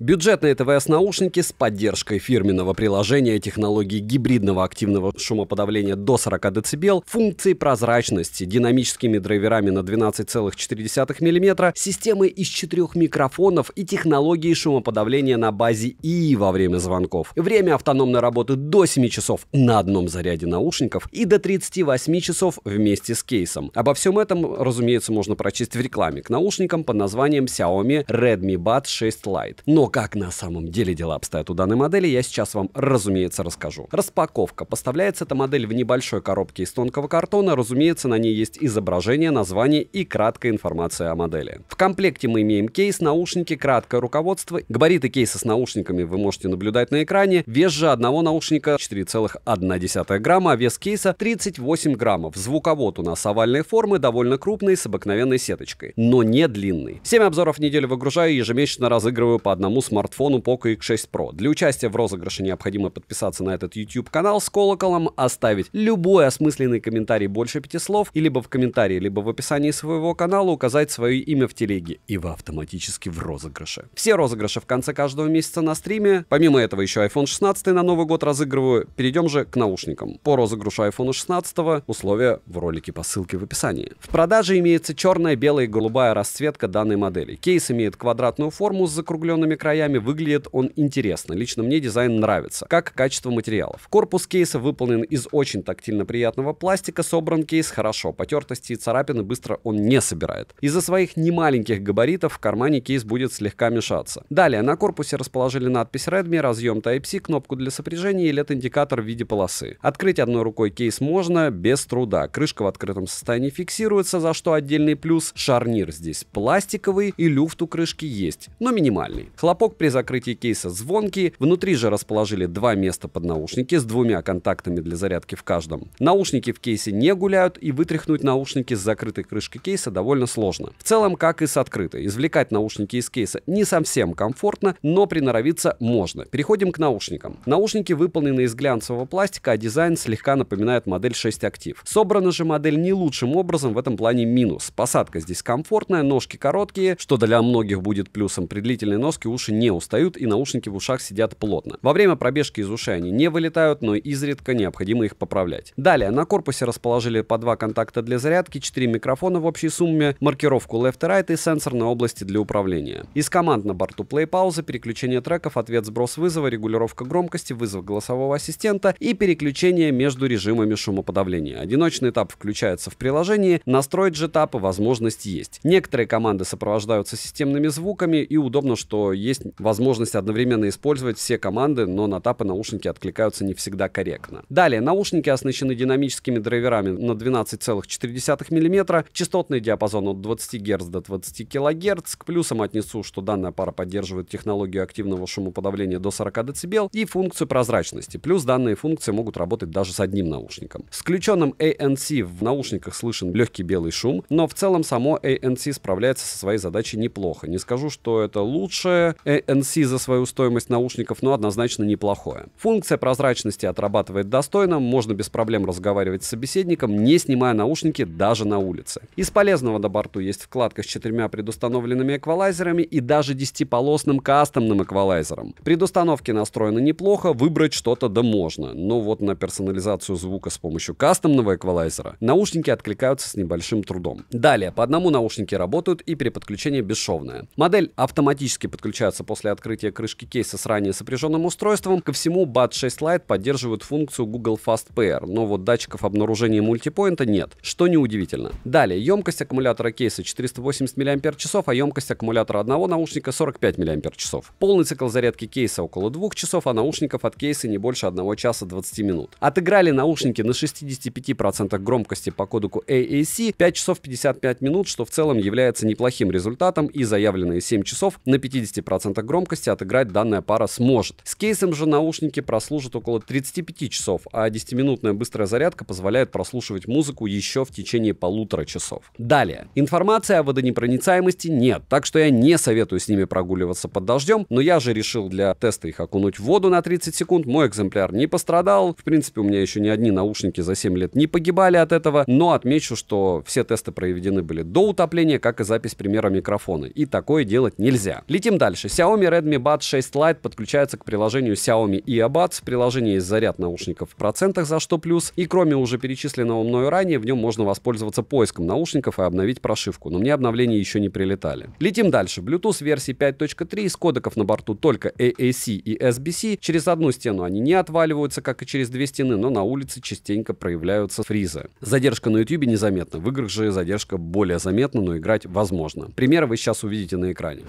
Бюджетные ТВС-наушники с поддержкой фирменного приложения технологии гибридного активного шумоподавления до 40 дБ, функции прозрачности, динамическими драйверами на 12,4 мм, системы из четырех микрофонов и технологией шумоподавления на базе И во время звонков. Время автономной работы до 7 часов на одном заряде наушников и до 38 часов вместе с кейсом. Обо всем этом, разумеется, можно прочесть в рекламе к наушникам под названием Xiaomi Redmi Buds 6 Lite. Но как на самом деле дела обстоят у данной модели, я сейчас вам, разумеется, расскажу. Распаковка. Поставляется эта модель в небольшой коробке из тонкого картона. Разумеется, на ней есть изображение, название и краткая информация о модели. В комплекте мы имеем кейс, наушники, краткое руководство. Габариты кейса с наушниками вы можете наблюдать на экране. Вес же одного наушника 4,1 грамма, а вес кейса 38 граммов. Звуковод у нас овальной формы, довольно крупный, с обыкновенной сеточкой, но не длинный. 7 обзоров в неделю выгружаю и ежемесячно разыгрываю по одному своему смартфону Poco X6 Pro. Для участия в розыгрыше необходимо подписаться на этот YouTube-канал с колоколом, оставить любой осмысленный комментарий больше пяти слов, и либо в комментарии, либо в описании своего канала указать свое имя в телеге, и вы автоматически в розыгрыше. Все розыгрыши в конце каждого месяца на стриме. Помимо этого еще iPhone 16 на Новый год разыгрываю. Перейдем же к наушникам. По розыгрышу iPhone 16 условия в ролике по ссылке в описании. В продаже имеется черная, белая и голубая расцветка данной модели. Кейс имеет квадратную форму с закругленными краями краями, выглядит он интересно. Лично мне дизайн нравится, как качество материалов. Корпус кейса выполнен из очень тактильно приятного пластика, собран кейс хорошо, потертости и царапины быстро он не собирает. Из-за своих немаленьких габаритов в кармане кейс будет слегка мешаться. Далее, на корпусе расположили надпись Redmi, разъем Type-C, кнопку для сопряжения и LED-индикатор в виде полосы. Открыть одной рукой кейс можно без труда. Крышка в открытом состоянии фиксируется, за что отдельный плюс. Шарнир здесь пластиковый и люфт у крышки есть, но минимальный. Хлопок Хлопок при закрытии кейса звонки внутри же расположили два места под наушники с двумя контактами для зарядки в каждом. Наушники в кейсе не гуляют и вытряхнуть наушники с закрытой крышкой кейса довольно сложно. В целом, как и с открытой. Извлекать наушники из кейса не совсем комфортно, но приноровиться можно. Переходим к наушникам. Наушники выполнены из глянцевого пластика, а дизайн слегка напоминает модель 6 актив. Собрана же модель не лучшим образом, в этом плане минус. Посадка здесь комфортная, ножки короткие, что для многих будет плюсом. При длительной носке уши уши не устают и наушники в ушах сидят плотно. Во время пробежки из ушей они не вылетают, но изредка необходимо их поправлять. Далее, на корпусе расположили по два контакта для зарядки, 4 микрофона в общей сумме, маркировку left и right и сенсор на области для управления. Из команд на борту play пауза, переключение треков, ответ сброс вызова, регулировка громкости, вызов голосового ассистента и переключение между режимами шумоподавления. Одиночный этап включается в приложении, настроить же этапы возможность есть. Некоторые команды сопровождаются системными звуками и удобно, что есть есть возможность одновременно использовать все команды, но на тапы наушники откликаются не всегда корректно. Далее, наушники оснащены динамическими драйверами на 12,4 мм, частотный диапазон от 20 Гц до 20 кГц. К плюсам отнесу, что данная пара поддерживает технологию активного шумоподавления до 40 дБ и функцию прозрачности. Плюс данные функции могут работать даже с одним наушником. С включенным ANC в наушниках слышен легкий белый шум, но в целом само ANC справляется со своей задачей неплохо. Не скажу, что это лучшее ANC за свою стоимость наушников, но однозначно неплохое. Функция прозрачности отрабатывает достойно, можно без проблем разговаривать с собеседником, не снимая наушники даже на улице. Из полезного на борту есть вкладка с четырьмя предустановленными эквалайзерами и даже десятиполосным кастомным эквалайзером. Предустановки настроены неплохо, выбрать что-то да можно, но вот на персонализацию звука с помощью кастомного эквалайзера наушники откликаются с небольшим трудом. Далее, по одному наушники работают и переподключение бесшовное. Модель автоматически подключается возвращаются после открытия крышки кейса с ранее сопряженным устройством. Ко всему, BAT 6 Lite поддерживает функцию Google Fast Pair, но вот датчиков обнаружения мультипоинта нет, что неудивительно. Далее, емкость аккумулятора кейса 480 мАч, а емкость аккумулятора одного наушника 45 мАч. Полный цикл зарядки кейса около 2 часов, а наушников от кейса не больше 1 часа 20 минут. Отыграли наушники на 65% громкости по кодеку AAC 5 часов 55 минут, что в целом является неплохим результатом и заявленные 7 часов на 50% 20% громкости отыграть данная пара сможет. С кейсом же наушники прослужат около 35 часов, а 10-минутная быстрая зарядка позволяет прослушивать музыку еще в течение полутора часов. Далее. Информации о водонепроницаемости нет, так что я не советую с ними прогуливаться под дождем, но я же решил для теста их окунуть в воду на 30 секунд, мой экземпляр не пострадал, в принципе у меня еще ни одни наушники за 7 лет не погибали от этого, но отмечу, что все тесты проведены были до утопления, как и запись примера микрофона, и такое делать нельзя. Летим дальше. Дальше. Xiaomi Redmi Buds 6 Lite подключается к приложению Xiaomi earbuds. В приложении есть заряд наушников в процентах, за что плюс. И кроме уже перечисленного мною ранее, в нем можно воспользоваться поиском наушников и обновить прошивку. Но мне обновления еще не прилетали. Летим дальше. Bluetooth версии 5.3. Из кодеков на борту только AAC и SBC. Через одну стену они не отваливаются, как и через две стены, но на улице частенько проявляются фризы. Задержка на YouTube незаметна. В играх же задержка более заметна, но играть возможно. Примеры вы сейчас увидите на экране.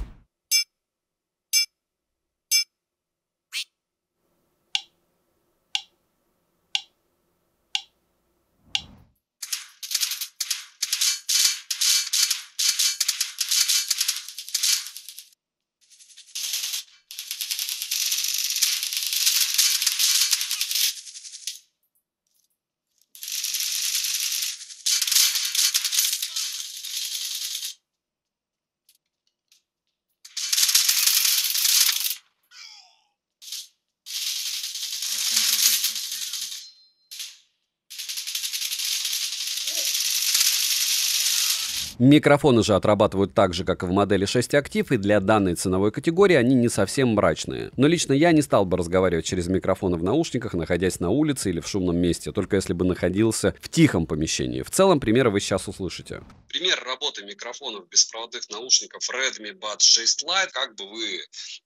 Микрофоны же отрабатывают так же, как и в модели 6 актив, и для данной ценовой категории они не совсем мрачные. Но лично я не стал бы разговаривать через микрофоны в наушниках, находясь на улице или в шумном месте, только если бы находился в тихом помещении. В целом, примеры вы сейчас услышите. Пример работы микрофонов беспроводных наушников Redmi Buds 6 Lite. Как бы вы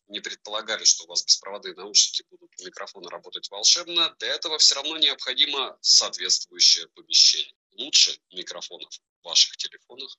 не предполагали, что у вас беспроводные наушники будут микрофоны работать волшебно, для этого все равно необходимо соответствующее помещение лучше микрофонов в ваших телефонах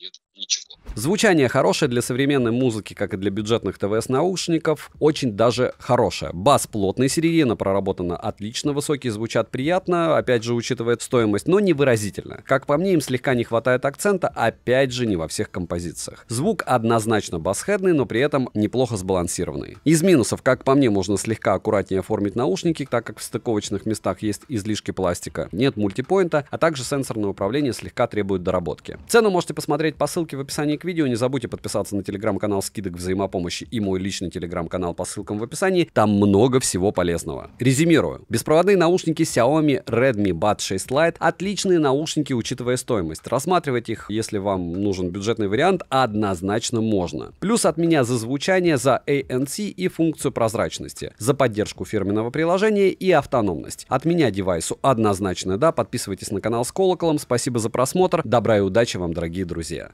нет ничего. Звучание хорошее для современной музыки, как и для бюджетных ТВС-наушников, очень даже хорошее. Бас плотный, середина проработана отлично, высокие звучат приятно, опять же, учитывая стоимость, но невыразительно. Как по мне, им слегка не хватает акцента, опять же, не во всех композициях. Звук однозначно басхедный, но при этом неплохо сбалансированный. Из минусов, как по мне, можно слегка аккуратнее оформить наушники, так как в стыковочных местах есть излишки пластика, нет мультипоинта, а также сенсорное управление слегка требует доработки. Цену можете посмотреть смотреть по ссылке в описании к видео. Не забудьте подписаться на телеграм-канал «Скидок взаимопомощи» и мой личный телеграм-канал по ссылкам в описании. Там много всего полезного. Резюмирую. Беспроводные наушники Xiaomi Redmi Bud 6 Lite – отличные наушники, учитывая стоимость. Рассматривать их, если вам нужен бюджетный вариант, однозначно можно. Плюс от меня за звучание, за ANC и функцию прозрачности, за поддержку фирменного приложения и автономность. От меня девайсу однозначно да. Подписывайтесь на канал с колоколом. Спасибо за просмотр. Добра и удачи вам, дорогие друзья.